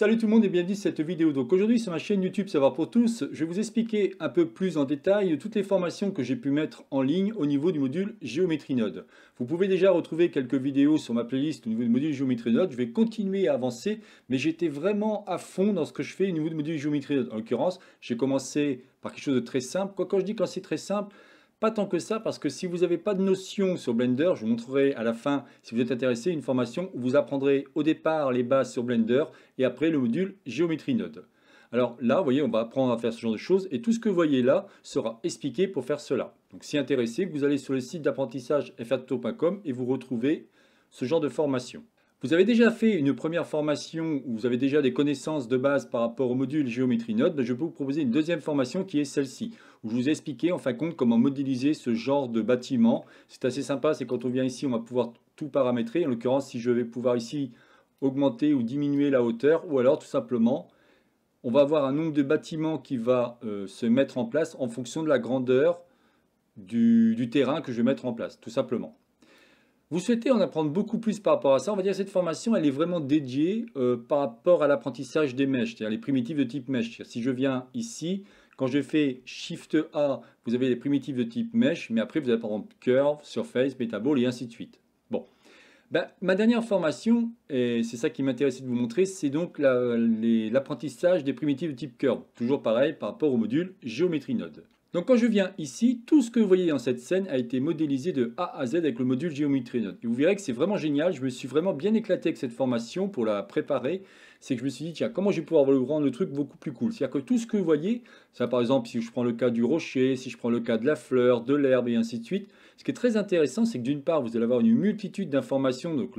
Salut tout le monde et bienvenue dans cette vidéo. Donc aujourd'hui sur ma chaîne YouTube Savoir pour tous, je vais vous expliquer un peu plus en détail toutes les formations que j'ai pu mettre en ligne au niveau du module Géométrie Node. Vous pouvez déjà retrouver quelques vidéos sur ma playlist au niveau du module Géométrie Node. Je vais continuer à avancer, mais j'étais vraiment à fond dans ce que je fais au niveau du module Géométrie Node. En l'occurrence, j'ai commencé par quelque chose de très simple. Quoi, quand je dis quand c'est très simple, pas tant que ça, parce que si vous n'avez pas de notion sur Blender, je vous montrerai à la fin, si vous êtes intéressé, une formation où vous apprendrez au départ les bases sur Blender et après le module Géométrie Node. Alors là, vous voyez, on va apprendre à faire ce genre de choses et tout ce que vous voyez là sera expliqué pour faire cela. Donc si intéressé, vous allez sur le site d'apprentissage frto.com et vous retrouvez ce genre de formation. Vous avez déjà fait une première formation où vous avez déjà des connaissances de base par rapport au module géométrie note, je peux vous proposer une deuxième formation qui est celle-ci, où je vous expliquer en fin de compte comment modéliser ce genre de bâtiment. C'est assez sympa, c'est quand on vient ici, on va pouvoir tout paramétrer. En l'occurrence, si je vais pouvoir ici augmenter ou diminuer la hauteur, ou alors tout simplement, on va avoir un nombre de bâtiments qui va euh, se mettre en place en fonction de la grandeur du terrain que je vais mettre en place, tout simplement. Vous souhaitez en apprendre beaucoup plus par rapport à ça, on va dire que cette formation, elle est vraiment dédiée euh, par rapport à l'apprentissage des mèches, c'est-à-dire les primitives de type mèche. Si je viens ici, quand je fais Shift A, vous avez les primitives de type mèche, mais après vous avez par exemple Curve, Surface, Metaball et ainsi de suite. Bon. Ben, ma dernière formation, et c'est ça qui m'intéressait de vous montrer, c'est donc l'apprentissage des primitives de type Curve. Toujours pareil par rapport au module Géométrie Node. Donc quand je viens ici, tout ce que vous voyez dans cette scène a été modélisé de A à Z avec le module Geometry note. Et vous verrez que c'est vraiment génial, je me suis vraiment bien éclaté avec cette formation pour la préparer. C'est que je me suis dit, tiens, comment je vais pouvoir rendre le truc beaucoup plus cool C'est-à-dire que tout ce que vous voyez, ça par exemple, si je prends le cas du rocher, si je prends le cas de la fleur, de l'herbe et ainsi de suite, ce qui est très intéressant, c'est que d'une part, vous allez avoir une multitude d'informations. Donc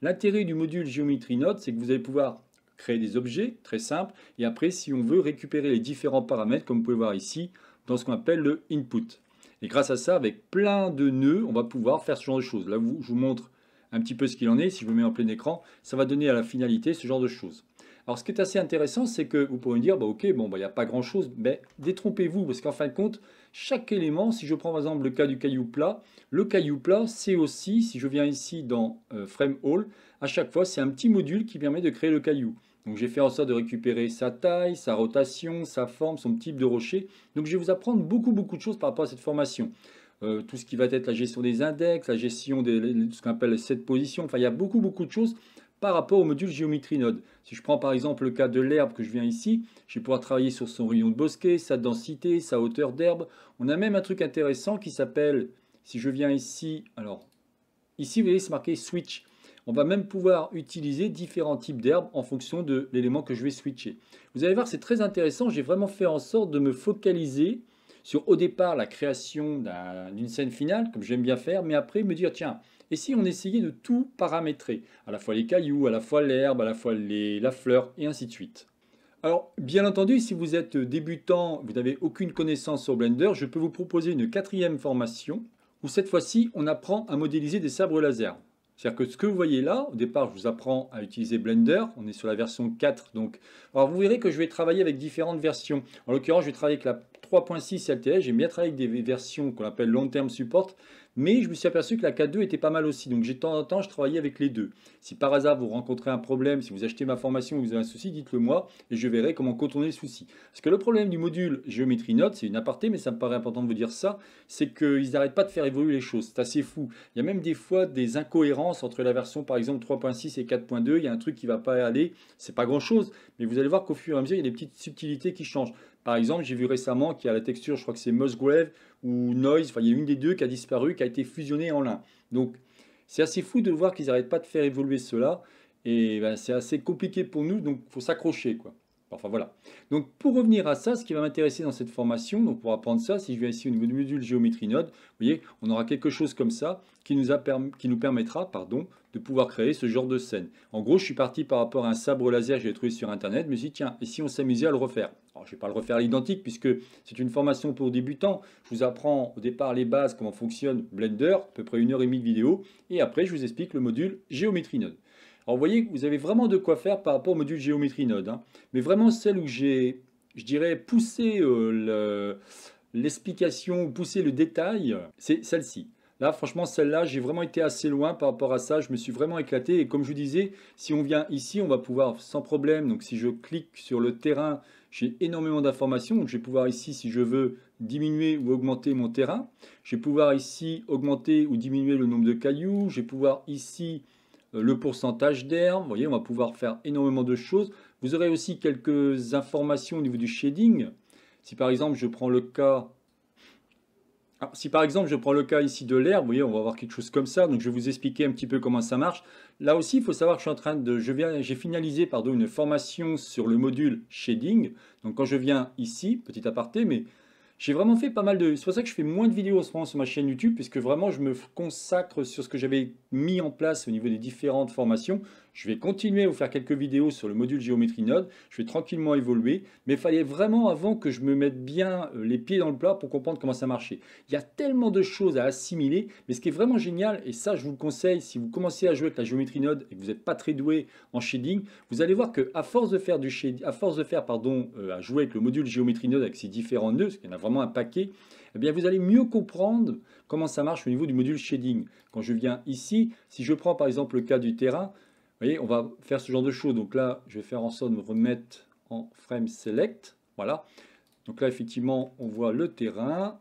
l'intérêt du module Geometry note, c'est que vous allez pouvoir créer des objets, très simples, et après, si on veut récupérer les différents paramètres, comme vous pouvez voir ici, dans ce qu'on appelle le input. Et grâce à ça, avec plein de nœuds, on va pouvoir faire ce genre de choses. Là, je vous montre un petit peu ce qu'il en est. Si je vous mets en plein écran, ça va donner à la finalité ce genre de choses. Alors, ce qui est assez intéressant, c'est que vous pourrez me dire, bah, ok, bon, bah, il n'y a pas grand-chose. Mais détrompez-vous, parce qu'en fin de compte, chaque élément, si je prends par exemple le cas du caillou plat, le caillou plat, c'est aussi, si je viens ici dans euh, Frame All, à chaque fois, c'est un petit module qui permet de créer le caillou. Donc j'ai fait en sorte de récupérer sa taille, sa rotation, sa forme, son type de rocher. Donc je vais vous apprendre beaucoup beaucoup de choses par rapport à cette formation. Euh, tout ce qui va être la gestion des index, la gestion de ce qu'on appelle cette position. Enfin, il y a beaucoup beaucoup de choses par rapport au module géométrie node. Si je prends par exemple le cas de l'herbe que je viens ici, je vais pouvoir travailler sur son rayon de bosquet, sa densité, sa hauteur d'herbe. On a même un truc intéressant qui s'appelle, si je viens ici, alors ici vous voyez c'est marqué switch. On va même pouvoir utiliser différents types d'herbes en fonction de l'élément que je vais switcher. Vous allez voir, c'est très intéressant. J'ai vraiment fait en sorte de me focaliser sur au départ la création d'une scène finale, comme j'aime bien faire, mais après me dire, tiens, et si on essayait de tout paramétrer À la fois les cailloux, à la fois l'herbe, à la fois les, la fleur, et ainsi de suite. Alors, bien entendu, si vous êtes débutant, vous n'avez aucune connaissance sur Blender, je peux vous proposer une quatrième formation, où cette fois-ci, on apprend à modéliser des sabres laser. C'est-à-dire que ce que vous voyez là, au départ, je vous apprends à utiliser Blender. On est sur la version 4. Donc. Alors, vous verrez que je vais travailler avec différentes versions. En l'occurrence, je vais travailler avec la 3.6 LTS, j'ai bien travaillé avec des versions qu'on appelle long term support, mais je me suis aperçu que la 4.2 était pas mal aussi. Donc j'ai de temps en temps, je travaillais avec les deux. Si par hasard vous rencontrez un problème, si vous achetez ma formation, vous avez un souci, dites-le moi et je verrai comment contourner le souci. Parce que le problème du module géométrie note, c'est une aparté, mais ça me paraît important de vous dire ça, c'est qu'ils n'arrêtent pas de faire évoluer les choses. C'est assez fou. Il y a même des fois des incohérences entre la version par exemple 3.6 et 4.2. Il y a un truc qui ne va pas aller, c'est pas grand chose, mais vous allez voir qu'au fur et à mesure, il y a des petites subtilités qui changent. Par exemple, j'ai vu récemment qu'il y a la texture, je crois que c'est Musgrave ou Noise, enfin il y a une des deux qui a disparu, qui a été fusionnée en l'un. Donc c'est assez fou de voir qu'ils n'arrêtent pas de faire évoluer cela. Et ben, c'est assez compliqué pour nous, donc il faut s'accrocher. quoi. Enfin voilà. Donc pour revenir à ça, ce qui va m'intéresser dans cette formation, donc pour apprendre ça, si je vais ici au niveau du module géométrie node, vous voyez, on aura quelque chose comme ça qui nous, permettra pardon, de pouvoir créer ce genre de scène. En gros, je suis parti par rapport à un sabre laser que j'ai trouvé sur internet, je me suis dit tiens, et si on s'amusait à le refaire Alors je ne vais pas le refaire à l'identique puisque c'est une formation pour débutants. Je vous apprends au départ les bases, comment fonctionne Blender, à peu près une heure et demie de vidéo, et après je vous explique le module géométrie node. Alors vous voyez vous avez vraiment de quoi faire par rapport au module géométrie node. Hein. Mais vraiment celle où j'ai, je dirais, poussé euh, l'explication, le, poussé le détail, c'est celle-ci. Là, franchement, celle-là, j'ai vraiment été assez loin par rapport à ça. Je me suis vraiment éclaté. Et comme je vous disais, si on vient ici, on va pouvoir sans problème. Donc, si je clique sur le terrain, j'ai énormément d'informations. je vais pouvoir ici, si je veux, diminuer ou augmenter mon terrain. Je vais pouvoir ici augmenter ou diminuer le nombre de cailloux. Je vais pouvoir ici euh, le pourcentage d'herbe. Vous voyez, on va pouvoir faire énormément de choses. Vous aurez aussi quelques informations au niveau du shading. Si par exemple, je prends le cas... Ah, si par exemple, je prends le cas ici de l'herbe, vous voyez, on va avoir quelque chose comme ça. Donc, je vais vous expliquer un petit peu comment ça marche. Là aussi, il faut savoir que je suis en train de... J'ai finalisé pardon, une formation sur le module shading. Donc, quand je viens ici, petit aparté, mais j'ai vraiment fait pas mal de... C'est pour ça que je fais moins de vidéos en ce moment sur ma chaîne YouTube, puisque vraiment je me consacre sur ce que j'avais mis en place au niveau des différentes formations. Je vais continuer à vous faire quelques vidéos sur le module géométrie node. Je vais tranquillement évoluer. Mais il fallait vraiment avant que je me mette bien euh, les pieds dans le plat pour comprendre comment ça marchait. Il y a tellement de choses à assimiler. Mais ce qui est vraiment génial, et ça je vous le conseille, si vous commencez à jouer avec la géométrie node et que vous n'êtes pas très doué en shading, vous allez voir qu'à force de faire du shading, à force de faire, pardon, euh, à jouer avec le module géométrie node avec ses différents nœuds, parce qu'il y en a vraiment un paquet, eh bien vous allez mieux comprendre comment ça marche au niveau du module shading. Quand je viens ici, si je prends par exemple le cas du terrain, voyez, on va faire ce genre de choses. Donc là, je vais faire en sorte de me remettre en frame select. Voilà. Donc là, effectivement, on voit le terrain.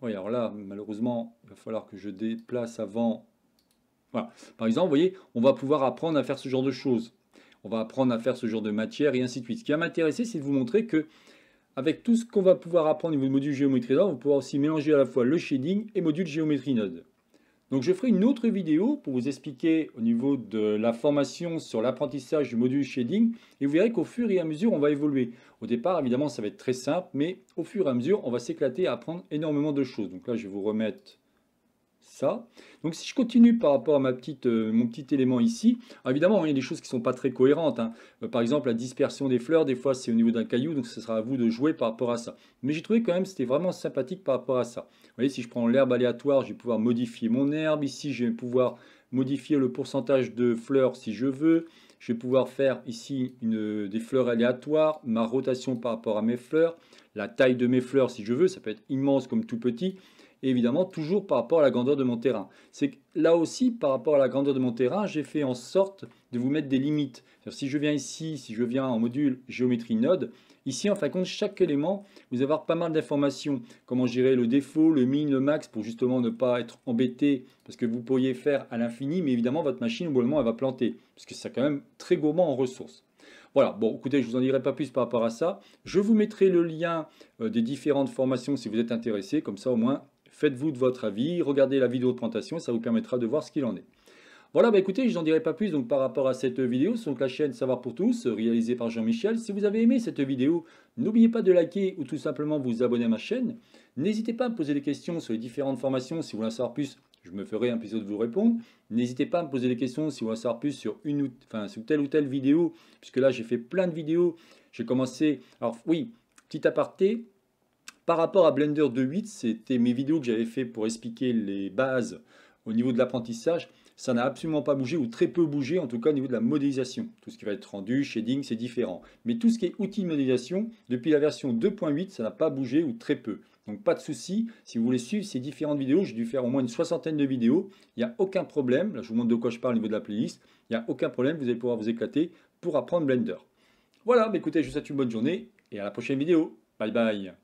Oui, alors là, malheureusement, il va falloir que je déplace avant. Voilà. Par exemple, vous voyez, on va pouvoir apprendre à faire ce genre de choses. On va apprendre à faire ce genre de matière et ainsi de suite. Ce qui va m'intéresser, c'est de vous montrer que avec tout ce qu'on va pouvoir apprendre au niveau du module géométrie node, on pouvoir aussi mélanger à la fois le shading et module géométrie node. Donc je ferai une autre vidéo pour vous expliquer au niveau de la formation sur l'apprentissage du module shading et vous verrez qu'au fur et à mesure on va évoluer. Au départ évidemment ça va être très simple mais au fur et à mesure on va s'éclater à apprendre énormément de choses. Donc là je vais vous remettre donc si je continue par rapport à ma euh, mon petit élément ici, évidemment, il y a des choses qui ne sont pas très cohérentes. Hein. Euh, par exemple, la dispersion des fleurs, des fois, c'est au niveau d'un caillou, donc ce sera à vous de jouer par rapport à ça. Mais j'ai trouvé quand même c'était vraiment sympathique par rapport à ça. Vous voyez, si je prends l'herbe aléatoire, je vais pouvoir modifier mon herbe. Ici, je vais pouvoir modifier le pourcentage de fleurs si je veux. Je vais pouvoir faire ici des fleurs aléatoires, ma rotation par rapport à mes fleurs, la taille de mes fleurs si je veux, ça peut être immense comme tout petit évidemment toujours par rapport à la grandeur de mon terrain. C'est là aussi, par rapport à la grandeur de mon terrain, j'ai fait en sorte de vous mettre des limites. Si je viens ici, si je viens en module géométrie node, ici, en fin de compte, chaque élément, vous allez avoir pas mal d'informations. Comment gérer le défaut, le min, le max, pour justement ne pas être embêté, parce que vous pourriez faire à l'infini, mais évidemment, votre machine, au bout moment, elle va planter, parce que c'est quand même très gourmand en ressources. Voilà, bon, écoutez, je vous en dirai pas plus par rapport à ça. Je vous mettrai le lien euh, des différentes formations si vous êtes intéressé, comme ça au moins Faites-vous de votre avis, regardez la vidéo de présentation, ça vous permettra de voir ce qu'il en est. Voilà, bah écoutez, je n'en dirai pas plus donc par rapport à cette vidéo, sur la chaîne Savoir pour tous, réalisée par Jean-Michel. Si vous avez aimé cette vidéo, n'oubliez pas de liker ou tout simplement vous abonner à ma chaîne. N'hésitez pas à me poser des questions sur les différentes formations si vous voulez en savoir plus je me ferai un plaisir de vous répondre. N'hésitez pas à me poser des questions si vous voulez en savoir plus sur, une ou, sur telle ou telle vidéo, puisque là j'ai fait plein de vidéos. J'ai commencé, alors oui, petit aparté, par rapport à Blender 2.8, c'était mes vidéos que j'avais fait pour expliquer les bases au niveau de l'apprentissage. Ça n'a absolument pas bougé ou très peu bougé, en tout cas au niveau de la modélisation. Tout ce qui va être rendu, shading, c'est différent. Mais tout ce qui est outil de modélisation, depuis la version 2.8, ça n'a pas bougé ou très peu. Donc pas de souci, si vous voulez suivre ces différentes vidéos, j'ai dû faire au moins une soixantaine de vidéos, il n'y a aucun problème, là je vous montre de quoi je parle au niveau de la playlist, il n'y a aucun problème, vous allez pouvoir vous éclater pour apprendre Blender. Voilà, bah, écoutez, je vous souhaite une bonne journée et à la prochaine vidéo. Bye bye